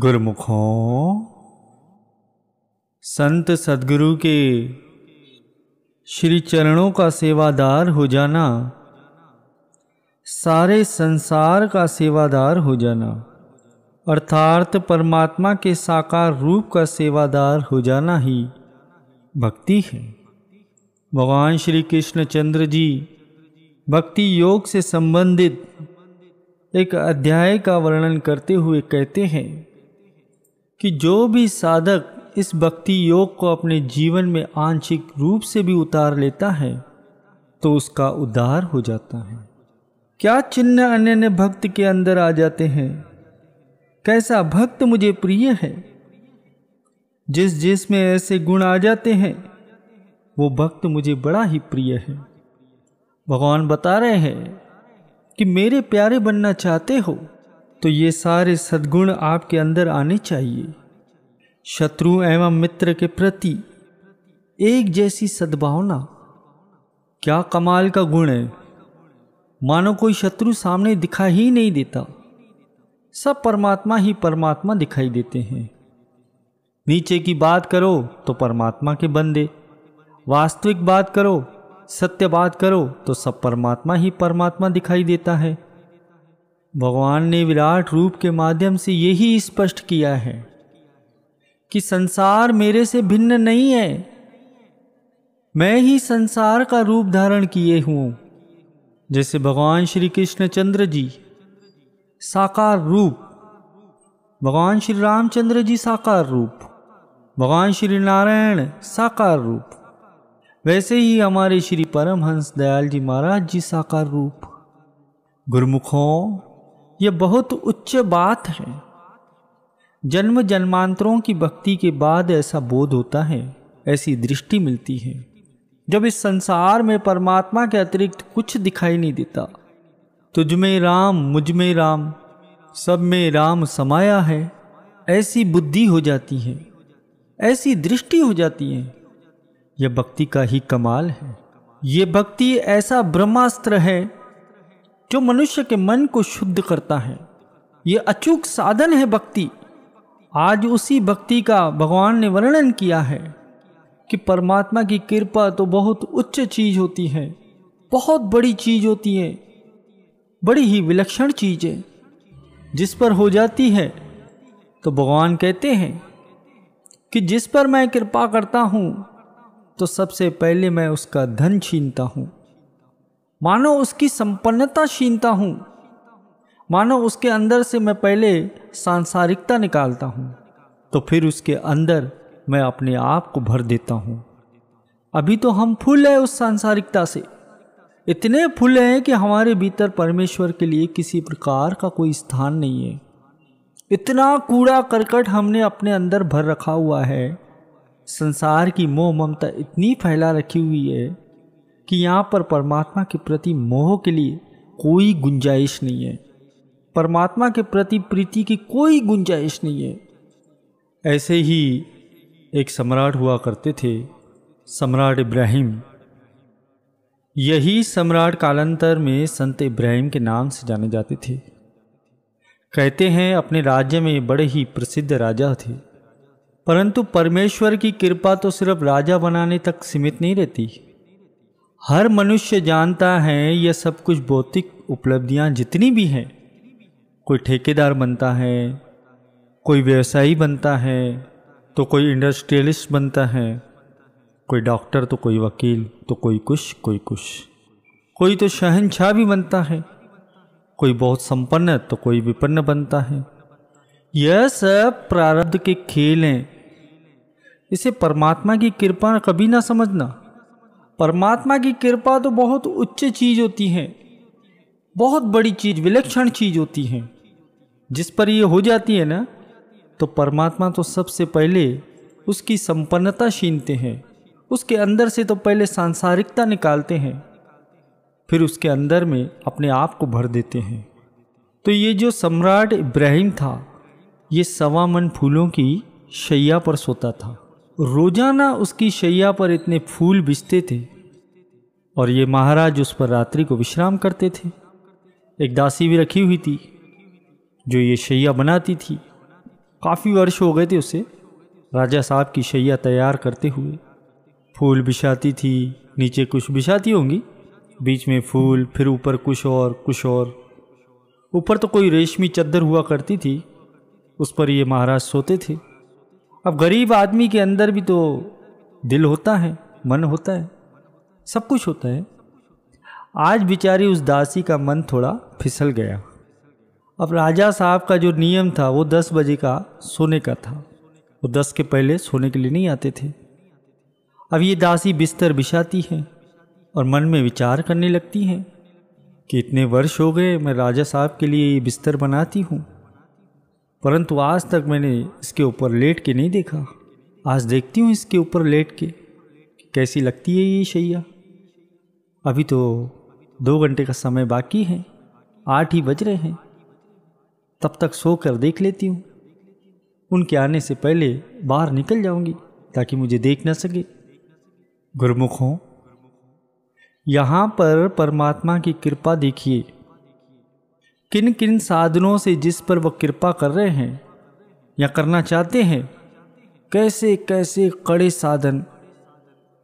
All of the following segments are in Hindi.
गुरमुखों संत सदगुरु के श्री चरणों का सेवादार हो जाना सारे संसार का सेवादार हो जाना अर्थात परमात्मा के साकार रूप का सेवादार हो जाना ही भक्ति है भगवान श्री कृष्ण चंद्र जी भक्ति योग से संबंधित एक अध्याय का वर्णन करते हुए कहते हैं कि जो भी साधक इस भक्ति योग को अपने जीवन में आंशिक रूप से भी उतार लेता है तो उसका उद्धार हो जाता है क्या चिन्ह अन्य भक्त के अंदर आ जाते हैं कैसा भक्त मुझे प्रिय है जिस जिस में ऐसे गुण आ जाते हैं वो भक्त मुझे बड़ा ही प्रिय है भगवान बता रहे हैं कि मेरे प्यारे बनना चाहते हो तो ये सारे सद्गुण आपके अंदर आने चाहिए शत्रु एवं मित्र के प्रति एक जैसी सद्भावना क्या कमाल का गुण है मानो कोई शत्रु सामने दिखा ही नहीं देता सब परमात्मा ही परमात्मा दिखाई देते हैं नीचे की बात करो तो परमात्मा के बंदे वास्तविक बात करो सत्य बात करो तो सब परमात्मा ही परमात्मा दिखाई देता है भगवान ने विराट रूप के माध्यम से यही स्पष्ट किया है कि संसार मेरे से भिन्न नहीं है मैं ही संसार का रूप धारण किए हूँ जैसे भगवान श्री कृष्ण चंद्र जी साकार रूप भगवान श्री रामचंद्र जी साकार रूप भगवान श्री नारायण साकार रूप वैसे ही हमारे श्री परमहंस दयाल जी महाराज जी साकार रूप गुरुमुखों ये बहुत उच्च बात है जन्म जन्मांतरों की भक्ति के बाद ऐसा बोध होता है ऐसी दृष्टि मिलती है जब इस संसार में परमात्मा के अतिरिक्त कुछ दिखाई नहीं देता तुझ में राम मुझ में राम सब में राम समाया है ऐसी बुद्धि हो जाती है ऐसी दृष्टि हो जाती है यह भक्ति का ही कमाल है ये भक्ति ऐसा ब्रह्मास्त्र है जो मनुष्य के मन को शुद्ध करता है ये अचूक साधन है भक्ति आज उसी भक्ति का भगवान ने वर्णन किया है कि परमात्मा की कृपा तो बहुत उच्च चीज होती है बहुत बड़ी चीज होती है बड़ी ही विलक्षण चीज है जिस पर हो जाती है तो भगवान कहते हैं कि जिस पर मैं कृपा करता हूँ तो सबसे पहले मैं उसका धन छीनता हूँ मानो उसकी संपन्नता छीनता हूँ मानो उसके अंदर से मैं पहले सांसारिकता निकालता हूँ तो फिर उसके अंदर मैं अपने आप को भर देता हूँ अभी तो हम फुल हैं उस सांसारिकता से इतने फुल हैं कि हमारे भीतर परमेश्वर के लिए किसी प्रकार का कोई स्थान नहीं है इतना कूड़ा करकट हमने अपने अंदर भर रखा हुआ है संसार की मोह ममता इतनी फैला रखी हुई है कि यहाँ पर परमात्मा के प्रति मोह के लिए कोई गुंजाइश नहीं है परमात्मा के प्रति प्रीति की कोई गुंजाइश नहीं है ऐसे ही एक सम्राट हुआ करते थे सम्राट इब्राहिम यही सम्राट कालांतर में संत इब्राहिम के नाम से जाने जाते थे कहते हैं अपने राज्य में बड़े ही प्रसिद्ध राजा थे परंतु परमेश्वर की कृपा तो सिर्फ राजा बनाने तक सीमित नहीं रहती हर मनुष्य जानता है यह सब कुछ भौतिक उपलब्धियां जितनी भी हैं कोई ठेकेदार बनता है कोई व्यवसायी बनता है तो कोई इंडस्ट्रियलिस्ट बनता है कोई डॉक्टर तो कोई वकील तो कोई कुछ कोई कुछ कोई तो शहनशाह भी बनता है कोई बहुत संपन्न तो कोई विपन्न बनता है यह सब प्रारब्ध के खेल हैं इसे परमात्मा की कृपा कभी ना समझना परमात्मा की कृपा तो बहुत उच्च चीज़ होती है बहुत बड़ी चीज़ विलक्षण चीज़ होती है जिस पर ये हो जाती है ना तो परमात्मा तो सबसे पहले उसकी संपन्नता छीनते हैं उसके अंदर से तो पहले सांसारिकता निकालते हैं फिर उसके अंदर में अपने आप को भर देते हैं तो ये जो सम्राट इब्राहिम था ये सवा मन फूलों की शैया पर सोता था रोजाना उसकी शैया पर इतने फूल बिछते थे और ये महाराज उस पर रात्रि को विश्राम करते थे एक दासी भी रखी हुई थी जो ये शैया बनाती थी काफ़ी वर्ष हो गए थे उसे राजा साहब की शैया तैयार करते हुए फूल बिछाती थी नीचे कुछ बिछाती होंगी बीच में फूल फिर ऊपर कुछ और कुछ और ऊपर तो कोई रेशमी चद्दर हुआ करती थी उस पर ये महाराज सोते थे अब गरीब आदमी के अंदर भी तो दिल होता है मन होता है सब कुछ होता है आज बेचारी उस दासी का मन थोड़ा फिसल गया अब राजा साहब का जो नियम था वो दस बजे का सोने का था वो दस के पहले सोने के लिए नहीं आते थे अब ये दासी बिस्तर बिछाती है और मन में विचार करने लगती हैं कि इतने वर्ष हो गए मैं राजा साहब के लिए ये बिस्तर बनाती हूँ परंतु आज तक मैंने इसके ऊपर लेट के नहीं देखा आज देखती हूँ इसके ऊपर लेट के कैसी लगती है ये शैया अभी तो दो घंटे का समय बाकी है आठ ही बज रहे हैं तब तक सो कर देख लेती हूँ उनके आने से पहले बाहर निकल जाऊंगी ताकि मुझे देख ना सके हो यहाँ पर परमात्मा की कृपा देखिए किन किन साधनों से जिस पर वह कृपा कर रहे हैं या करना चाहते हैं कैसे कैसे कड़े साधन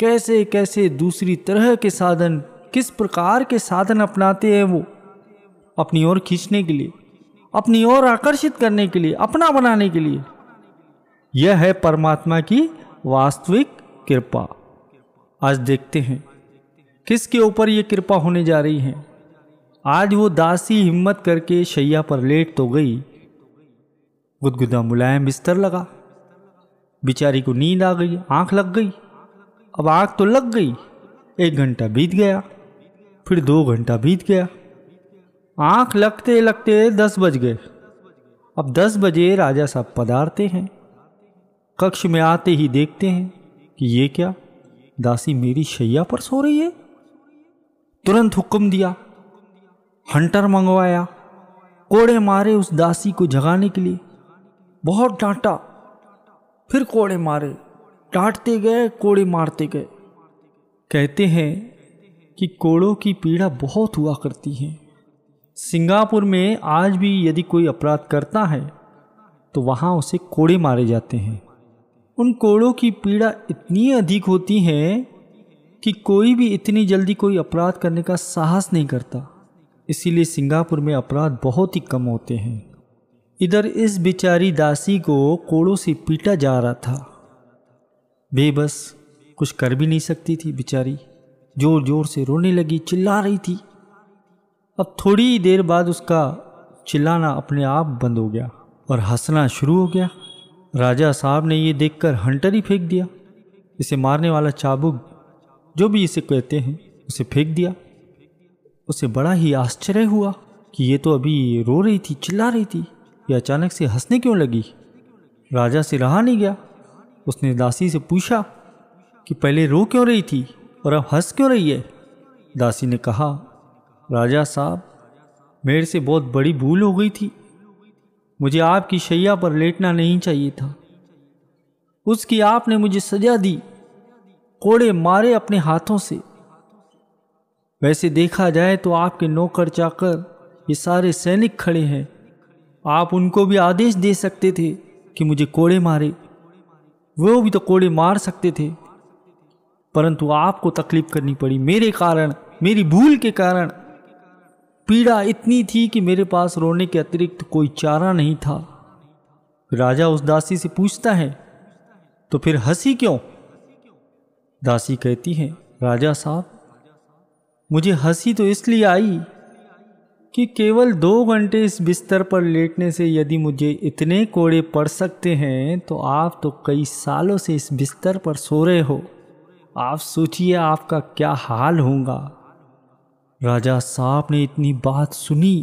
कैसे कैसे दूसरी तरह के साधन किस प्रकार के साधन अपनाते हैं वो अपनी ओर खींचने के लिए अपनी ओर आकर्षित करने के लिए अपना बनाने के लिए यह है परमात्मा की वास्तविक कृपा आज देखते हैं किसके ऊपर ये कृपा होने जा रही है आज वो दासी हिम्मत करके शैया पर लेट तो गई गुदगुदा मुलायम बिस्तर लगा बिचारी को नींद आ गई आंख लग गई अब आग तो लग गई एक घंटा बीत गया फिर दो घंटा बीत गया आँख लगते लगते दस बज गए अब दस बजे राजा साहब पदारते हैं कक्ष में आते ही देखते हैं कि ये क्या दासी मेरी शैया पर सो रही है तुरंत हुक्म दिया हंटर मंगवाया कोड़े मारे उस दासी को जगाने के लिए बहुत डांटा फिर कोड़े मारे डांटते गए कोड़े मारते गए कहते हैं कि कोड़ों की पीड़ा बहुत हुआ करती है सिंगापुर में आज भी यदि कोई अपराध करता है तो वहाँ उसे कोड़े मारे जाते हैं उन कोड़ों की पीड़ा इतनी अधिक होती है कि कोई भी इतनी जल्दी कोई अपराध करने का साहस नहीं करता इसीलिए सिंगापुर में अपराध बहुत ही कम होते हैं इधर इस बेचारी दासी को कोड़ों से पीटा जा रहा था बेबस कुछ कर भी नहीं सकती थी बेचारी जोर जोर से रोने लगी चिल्ला रही थी अब थोड़ी ही देर बाद उसका चिल्लाना अपने आप बंद हो गया और हंसना शुरू हो गया राजा साहब ने ये देखकर हंटर ही फेंक दिया इसे मारने वाला चाबुक जो भी इसे कहते हैं उसे फेंक दिया उसे बड़ा ही आश्चर्य हुआ कि ये तो अभी रो रही थी चिल्ला रही थी ये अचानक से हंसने क्यों लगी राजा से रहा नहीं गया उसने दासी से पूछा कि पहले रो क्यों रही थी और अब हंस क्यों रही है दासी ने कहा राजा साहब मेरे से बहुत बड़ी भूल हो गई थी मुझे आपकी शैया पर लेटना नहीं चाहिए था उसकी आपने मुझे सजा दी कोड़े मारे अपने हाथों से वैसे देखा जाए तो आपके नौकर चाकर ये सारे सैनिक खड़े हैं आप उनको भी आदेश दे सकते थे कि मुझे कोड़े मारे वो भी तो कोड़े मार सकते थे परंतु आपको तकलीफ करनी पड़ी मेरे कारण मेरी भूल के कारण पीड़ा इतनी थी कि मेरे पास रोने के अतिरिक्त कोई चारा नहीं था राजा उस दासी से पूछता है तो फिर हंसी क्यों दासी कहती है राजा साहब मुझे हंसी तो इसलिए आई कि केवल दो घंटे इस बिस्तर पर लेटने से यदि मुझे इतने कोड़े पड़ सकते हैं तो आप तो कई सालों से इस बिस्तर पर सो रहे हो आप सोचिए आपका क्या हाल होगा राजा साहब ने इतनी बात सुनी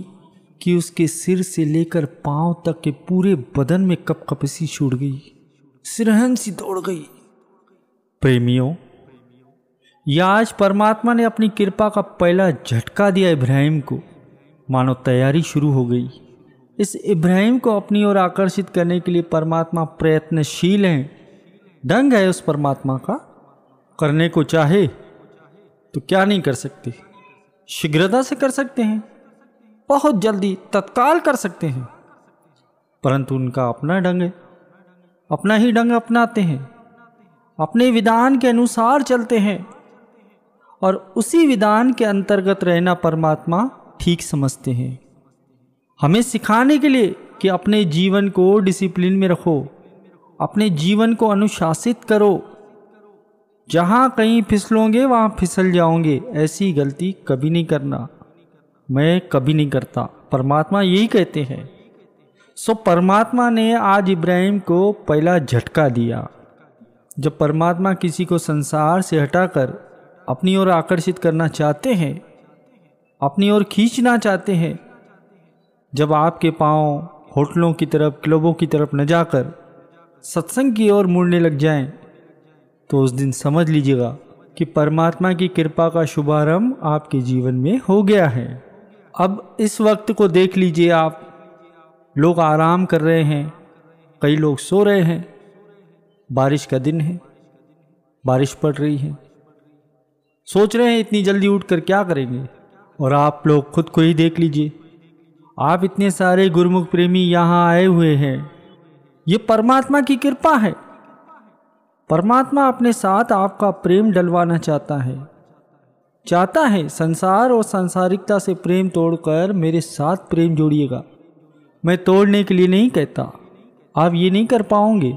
कि उसके सिर से लेकर पांव तक के पूरे बदन में कपकपसी छूट गई सिरहन सी दौड़ गई प्रेमियों या आज परमात्मा ने अपनी कृपा का पहला झटका दिया इब्राहिम को मानो तैयारी शुरू हो गई इस इब्राहिम को अपनी ओर आकर्षित करने के लिए परमात्मा प्रयत्नशील हैं ढंग है उस परमात्मा का करने को चाहे तो क्या नहीं कर सकते शीघ्रता से कर सकते हैं बहुत जल्दी तत्काल कर सकते हैं परंतु उनका अपना ढंग है अपना ही ढंग अपनाते हैं अपने विधान के अनुसार चलते हैं और उसी विधान के अंतर्गत रहना परमात्मा ठीक समझते हैं हमें सिखाने के लिए कि अपने जीवन को डिसिप्लिन में रखो अपने जीवन को अनुशासित करो जहाँ कहीं फिसलोगे वहाँ फिसल जाओगे ऐसी गलती कभी नहीं करना मैं कभी नहीं करता परमात्मा यही कहते हैं सो परमात्मा ने आज इब्राहिम को पहला झटका दिया जब परमात्मा किसी को संसार से हटाकर अपनी ओर आकर्षित करना चाहते हैं अपनी ओर खींचना चाहते हैं जब आपके पांव होटलों की तरफ क्लबों की तरफ न जाकर सत्संग की ओर मुड़ने लग जाएं, तो उस दिन समझ लीजिएगा कि परमात्मा की कृपा का शुभारंभ आपके जीवन में हो गया है अब इस वक्त को देख लीजिए आप लोग आराम कर रहे हैं कई लोग सो रहे हैं बारिश का दिन है बारिश पड़ रही है सोच रहे हैं इतनी जल्दी उठ कर क्या करेंगे और आप लोग खुद को ही देख लीजिए आप इतने सारे गुरुमुख प्रेमी यहाँ आए हुए हैं ये परमात्मा की कृपा है परमात्मा अपने साथ आपका प्रेम डलवाना चाहता है चाहता है संसार और सांसारिकता से प्रेम तोड़कर मेरे साथ प्रेम जोड़िएगा मैं तोड़ने के लिए नहीं कहता आप ये नहीं कर पाओगे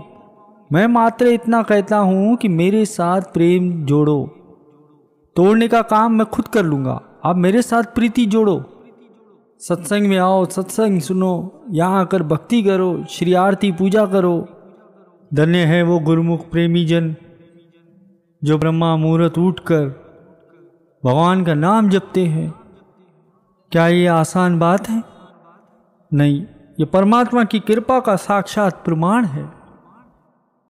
मैं मात्र इतना कहता हूँ कि मेरे साथ प्रेम जोड़ो तोड़ने का काम मैं खुद कर लूँगा आप मेरे साथ प्रीति जोड़ो सत्संग में आओ सत्संग सुनो यहाँ आकर भक्ति करो श्री आरती पूजा करो धन्य है वो गुरुमुख प्रेमी जन जो ब्रह्मा मुहूर्त उठकर भगवान का नाम जपते हैं क्या ये आसान बात है नहीं ये परमात्मा की कृपा का साक्षात प्रमाण है